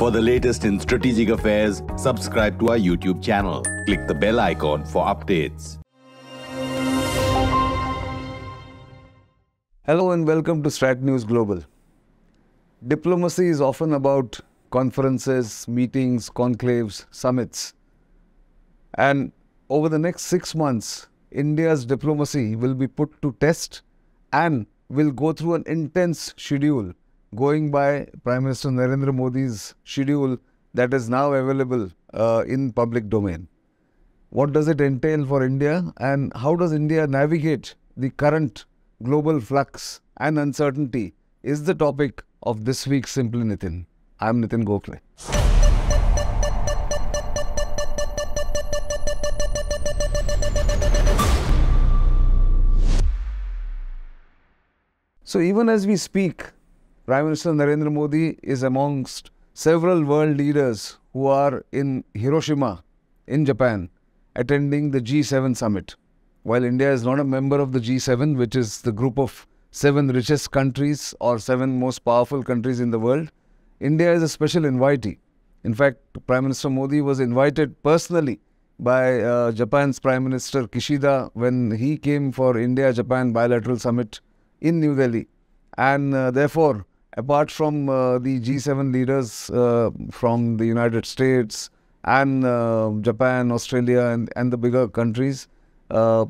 For the latest in strategic affairs, subscribe to our YouTube channel. Click the bell icon for updates. Hello and welcome to Strat News Global. Diplomacy is often about conferences, meetings, conclaves, summits. And over the next six months, India's diplomacy will be put to test and will go through an intense schedule going by Prime Minister Narendra Modi's schedule that is now available uh, in public domain. What does it entail for India and how does India navigate the current global flux and uncertainty is the topic of this week's Simply Nitin. I'm Nitin Gokhale. So even as we speak, Prime Minister Narendra Modi is amongst several world leaders who are in Hiroshima, in Japan, attending the G7 summit. While India is not a member of the G7, which is the group of seven richest countries or seven most powerful countries in the world, India is a special invitee. In fact, Prime Minister Modi was invited personally by uh, Japan's Prime Minister Kishida when he came for India Japan bilateral summit in New Delhi. And uh, therefore, apart from uh, the G7 leaders uh, from the United States and uh, Japan, Australia, and, and the bigger countries, uh,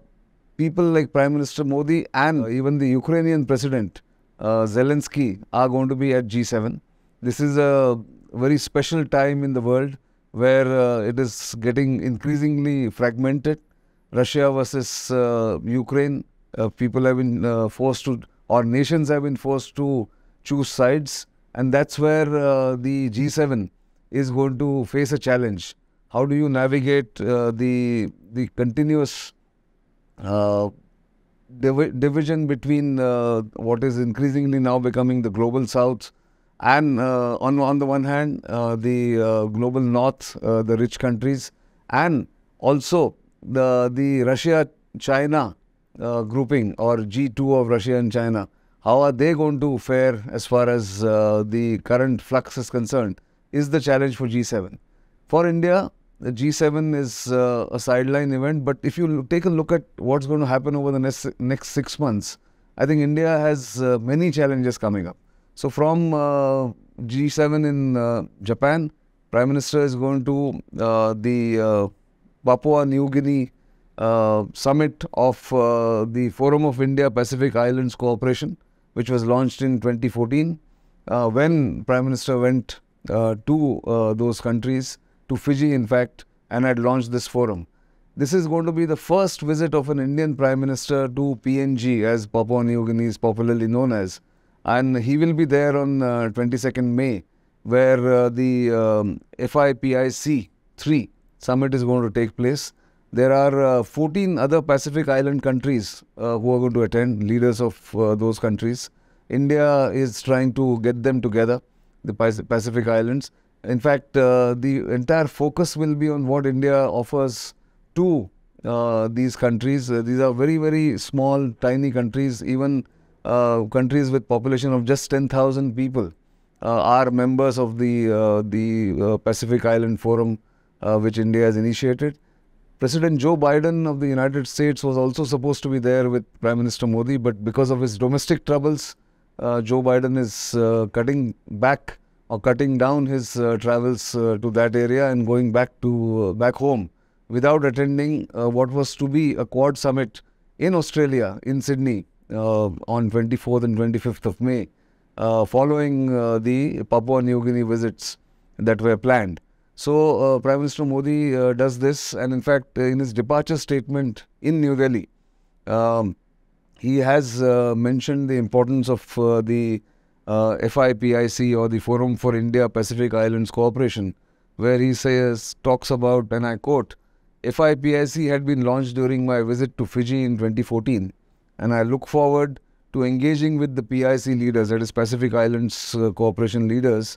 people like Prime Minister Modi and uh, even the Ukrainian President uh, Zelensky are going to be at G7. This is a very special time in the world where it is getting increasingly fragmented. Russia versus Ukraine, people have been forced to, or nations have been forced to choose sides, and that's where uh, the G7 is going to face a challenge. How do you navigate uh, the the continuous uh, div division between what is increasingly now becoming the global south? and uh, on on the one hand uh, the uh, global north the rich countries and also the the Russia China grouping or G2 of Russia and China how are they going to fare as far as uh, the current flux is concerned is the challenge for G7. For India, the G7 is uh, a sideline event, but if you take a look at what's going to happen over the next, next six months, I think India has uh, many challenges coming up. So from uh, G7 in uh, Japan, Prime Minister is going to uh, the Papua New Guinea uh, summit of uh, the Forum of India Pacific Islands Cooperation which was launched in 2014 uh, when Prime Minister went uh, to uh, those countries, to Fiji in fact, and had launched this forum. This is going to be the first visit of an Indian Prime Minister to PNG, as Papua New Guinea is popularly known as. And he will be there on uh, 22nd May, where uh, the um, FIPIC 3 summit is going to take place. There are uh, 14 other Pacific Island countries uh, who are going to attend, leaders of uh, those countries. India is trying to get them together, the Pacific Islands. In fact, the entire focus will be on what India offers to uh, these countries. Uh, these are very, very small, tiny countries. Even uh, countries with population of just 10,000 people are members of the, the Pacific Island Forum, which India has initiated. President Joe Biden of the United States was also supposed to be there with Prime Minister Modi, but because of his domestic troubles, uh, Joe Biden is uh, cutting back or cutting down his uh, travels uh, to that area and going back to uh, back home without attending uh, what was to be a Quad summit in Australia in Sydney on 24th and 25th of May, following the Papua New Guinea visits that were planned. So, uh, Prime Minister Modi uh, does this, and in fact, uh, in his departure statement in New Delhi, um, he has uh, mentioned the importance of uh, the uh, FIPIC or the Forum for India Pacific Islands Cooperation, where he says, talks about, and I quote, FIPIC had been launched during my visit to Fiji in 2014, and I look forward to engaging with the PIC leaders, that is Pacific Islands Cooperation leaders,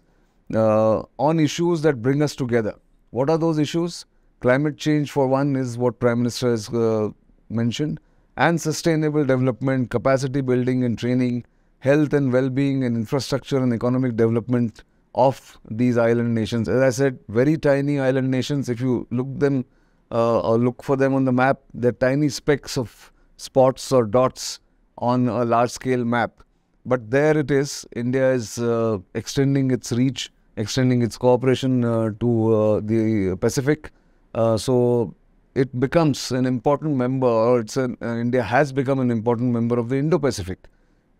uh, on issues that bring us together. What are those issues? Climate change, for one, is what Prime Minister has uh, mentioned, and sustainable development, capacity building and training, health and well-being, and infrastructure and economic development of these island nations. As I said, very tiny island nations. If you look them uh, or look for them on the map, they're tiny specks of spots or dots on a large-scale map. But there it is. India is uh, extending its reach extending its cooperation uh, to uh, the Pacific. Uh, so it becomes an important member, or it's an, uh, India has become an important member of the Indo-Pacific.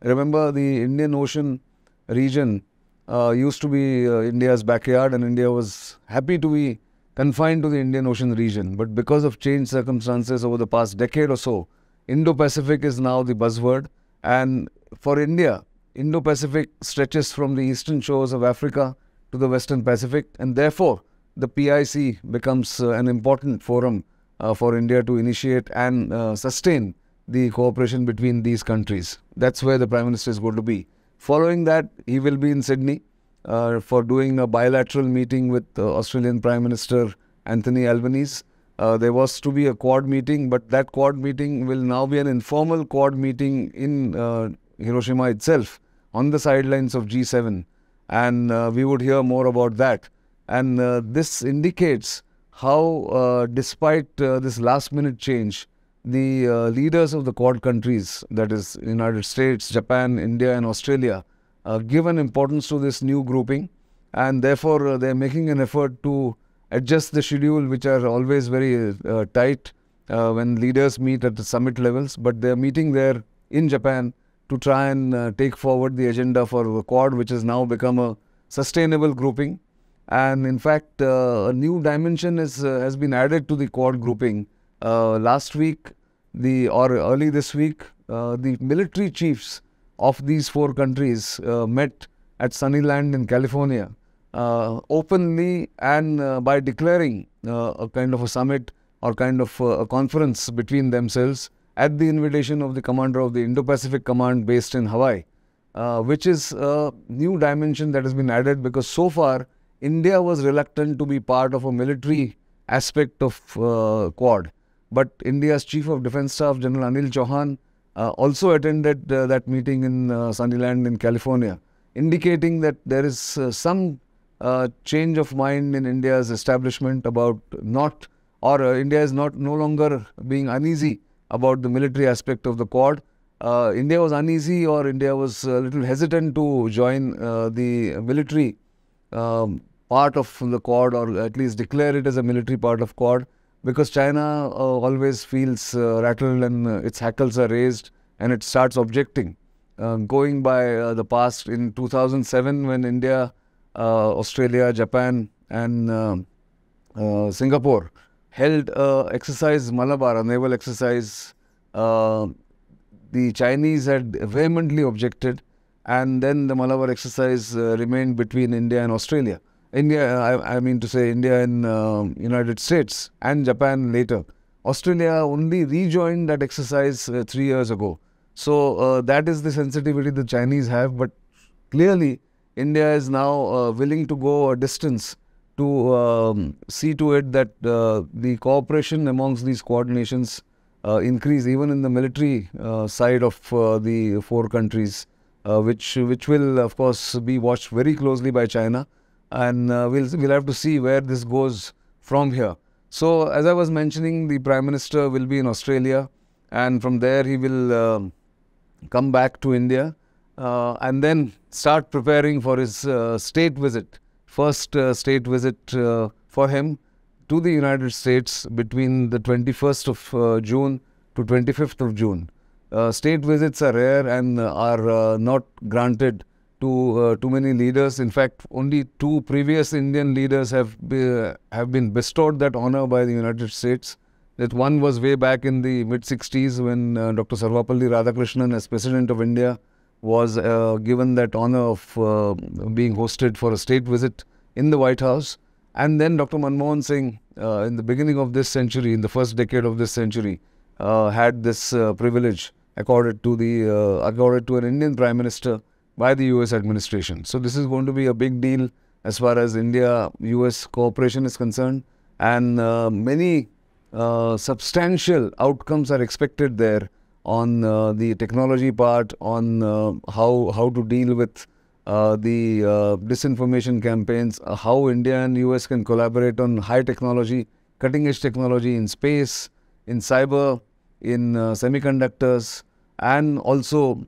Remember, the Indian Ocean region uh, used to be India's backyard, and India was happy to be confined to the Indian Ocean region. But because of changed circumstances over the past decade or so, Indo-Pacific is now the buzzword. And for India, Indo-Pacific stretches from the eastern shores of Africa to the Western Pacific, and therefore the PIC becomes uh, an important forum uh, for India to initiate and uh, sustain the cooperation between these countries. That's where the Prime Minister is going to be. Following that, he will be in Sydney uh, for doing a bilateral meeting with Australian Prime Minister Anthony Albanese. Uh, there was to be a Quad meeting, but that Quad meeting will now be an informal Quad meeting in uh, Hiroshima itself on the sidelines of G7 and uh, we would hear more about that. And uh, this indicates how, uh, despite uh, this last minute change, the uh, leaders of the Quad countries, that is, United States, Japan, India, and Australia, uh, give an importance to this new grouping. And therefore, they're making an effort to adjust the schedule, which are always very tight when leaders meet at the summit levels. But they're meeting there in Japan to try and uh, take forward the agenda for the Quad, which has now become a sustainable grouping. And in fact, uh, a new dimension is, uh, has been added to the Quad grouping. Uh, last week, the or early this week, uh, the military chiefs of these four countries met at Sunnyland in California openly and by declaring a kind of a summit or kind of a conference between themselves at the invitation of the commander of the Indo-Pacific Command based in Hawaii, uh, which is a new dimension that has been added because so far India was reluctant to be part of a military aspect of uh, Quad. But India's Chief of Defence Staff, General Anil Chauhan, uh, also attended uh, that meeting in uh, Sunnyland in California, indicating that there is uh, some change of mind in India's establishment about not, or India is not no longer being uneasy about the military aspect of the Quad. Uh, India was uneasy or India was a little hesitant to join uh, the military um, part of the Quad or at least declare it as a military part of Quad because China uh, always feels uh, rattled and uh, its hackles are raised and it starts objecting. Um, going by uh, the past, in 2007 when India, Australia, Japan and um, Singapore held a exercise Malabar, a naval exercise. Uh, the Chinese had vehemently objected, and then the Malabar exercise uh, remained between India and Australia. India, I, I mean to say India and uh, United States and Japan later. Australia only rejoined that exercise uh, three years ago. So uh, that is the sensitivity the Chinese have, but clearly India is now willing to go a distance to um, see to it that uh, the cooperation amongst these Quad nations uh, increase even in the military uh, side of uh, the four countries, uh, which which will of course be watched very closely by China, and uh, we'll we'll have to see where this goes from here. So as I was mentioning, the Prime Minister will be in Australia, and from there he will um, come back to India, and then start preparing for his state visit first uh, state visit uh, for him to the United States between the 21st uh, of June to 25th of June. state visits are rare and are not granted to too many leaders. In fact, only two previous Indian leaders have, be, have been bestowed that honor by the United States that one was way back in the mid 60s when uh, Dr. Sarvapalli Radhakrishnan, as President of India, was uh, given that honor of uh, being hosted for a state visit in the White House. And then Dr. Manmohan Singh, uh, in the beginning of this century, in the first decade of this century, uh, had this uh, privilege accorded to the uh, accorded to an Indian Prime Minister by the U.S. administration. So this is going to be a big deal as far as India-U.S. cooperation is concerned, and many substantial outcomes are expected there on uh, the technology part, on uh, how how to deal with uh, the uh, disinformation campaigns, uh, how India and US can collaborate on high technology, cutting edge technology in space, in cyber, in uh, semiconductors, and also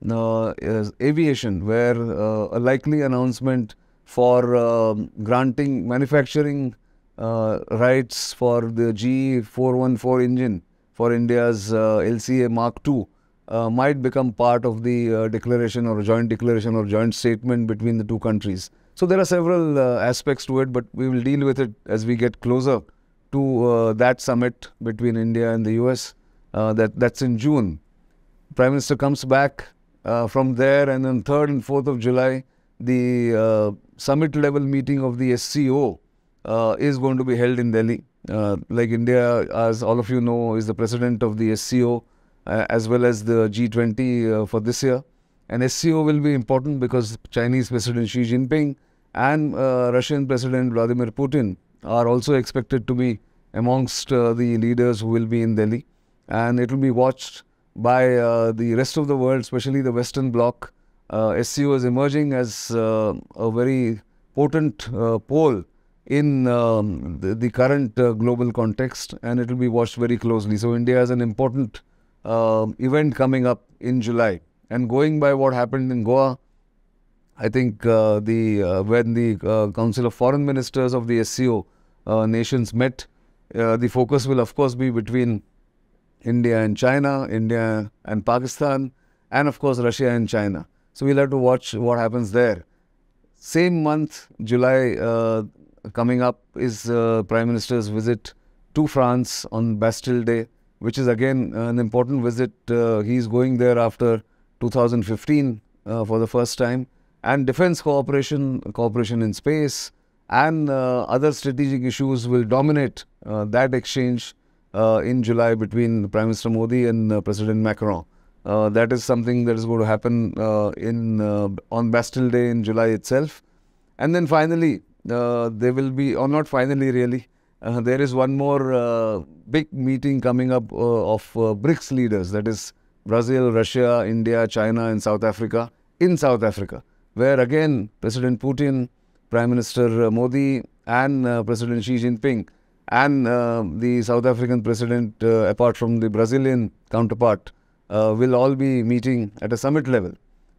aviation, where a likely announcement for granting manufacturing rights for the G414 engine for India's uh, LCA Mark II uh, might become part of the uh, declaration or joint declaration or joint statement between the two countries. So there are several aspects to it, but we will deal with it as we get closer to that summit between India and the US. that, that's in June. Prime Minister comes back uh, from there, and on 3rd and 4th of July, the uh, summit level meeting of the SCO uh, is going to be held in Delhi. Uh, like India, as all of you know, is the president of the SCO uh, as well as the G20 uh, for this year. And SCO will be important because Chinese President Xi Jinping and uh, Russian President Vladimir Putin are also expected to be amongst uh, the leaders who will be in Delhi. And it will be watched by the rest of the world, especially the Western Bloc. SCO is emerging as a very potent pole in um, the, the, current uh, global context and it will be watched very closely. So, India has an important uh, event coming up in July. And going by what happened in Goa, I think uh, the uh, when the uh, Council of Foreign Ministers of the SCO uh, nations met, the focus will of course be between India and China, India and Pakistan, and of course Russia and China. So we'll have to watch what happens there. Same month, July, uh, coming up is uh, Prime Minister's visit to France on Bastille Day, which is again uh, an important visit. Uh, he's going there after 2015 uh, for the first time, and defense cooperation, cooperation in space, and uh, other strategic issues will dominate uh, that exchange in July between Prime Minister Modi and President Macron. that is something that is going to happen in on Bastille Day in July itself. And then finally, uh, they will be, or not finally really, uh, there is one more uh, big meeting coming up of BRICS leaders, that is Brazil, Russia, India, China, and South Africa, in South Africa, where again President Putin, Prime Minister Modi, and uh, President Xi Jinping, and uh, the South African president, uh, apart from the Brazilian counterpart, will all be meeting at a summit level.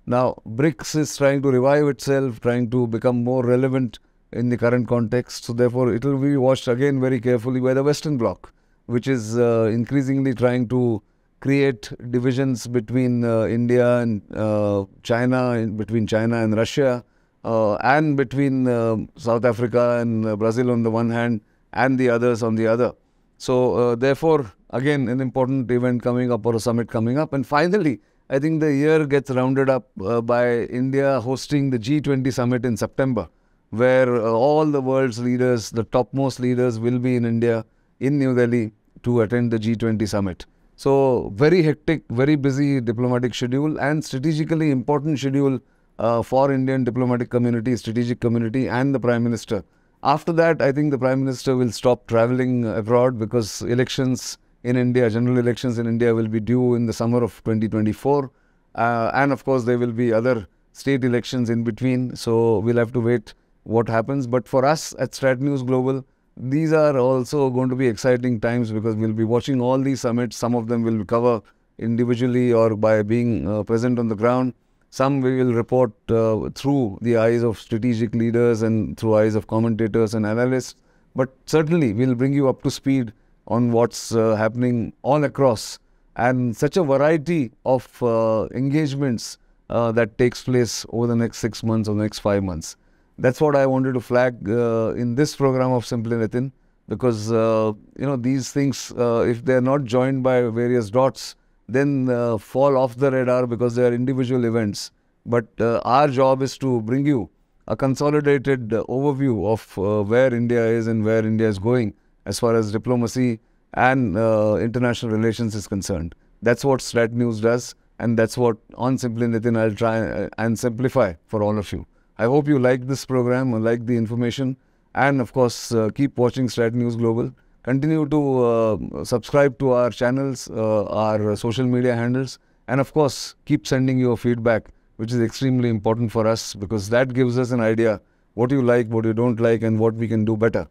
Now, BRICS is trying to revive itself, trying to become more relevant in the current context. So therefore, it will be watched again very carefully by the Western Bloc, which is uh, increasingly trying to create divisions between uh, India and uh, China, in between China and Russia, uh, and between uh, South Africa and uh, Brazil on the one hand, and the others on the other. So therefore, again, an important event coming up or a summit coming up. And finally, I think the year gets rounded up by India hosting the G20 summit in September where all the world's leaders, the topmost leaders, will be in India, in New Delhi, to attend the G20 summit. So, very hectic, very busy diplomatic schedule and strategically important schedule uh, for Indian diplomatic community, strategic community and the Prime Minister. After that, I think the Prime Minister will stop travelling abroad because elections in India, general elections in India will be due in the summer of 2024. Uh, and of course, there will be other state elections in between. So, we'll have to wait what happens. But for us at Strat News Global, these are also going to be exciting times because we'll be watching all these summits. Some of them will cover individually or by being uh, present on the ground. Some we will report uh, through the eyes of strategic leaders and through eyes of commentators and analysts. But certainly we'll bring you up to speed on what's uh, happening all across and such a variety of uh, engagements uh, that takes place over the next six months or the next five months. That's what I wanted to flag uh, in this program of Simply Nitin because, uh, you know, these things, uh, if they're not joined by various dots, then uh, fall off the radar because they are individual events. But uh, our job is to bring you a consolidated overview of where India is and where India is going as far as diplomacy and international relations is concerned. That's what Strat News does and that's what on Simply Nitin I'll try and simplify for all of you. I hope you like this program and like the information. And of course, uh, keep watching Strat News Global. Continue to uh, subscribe to our channels, uh, our social media handles. And of course, keep sending your feedback, which is extremely important for us because that gives us an idea what you like, what you don't like, and what we can do better.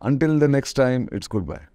Until the next time, it's goodbye.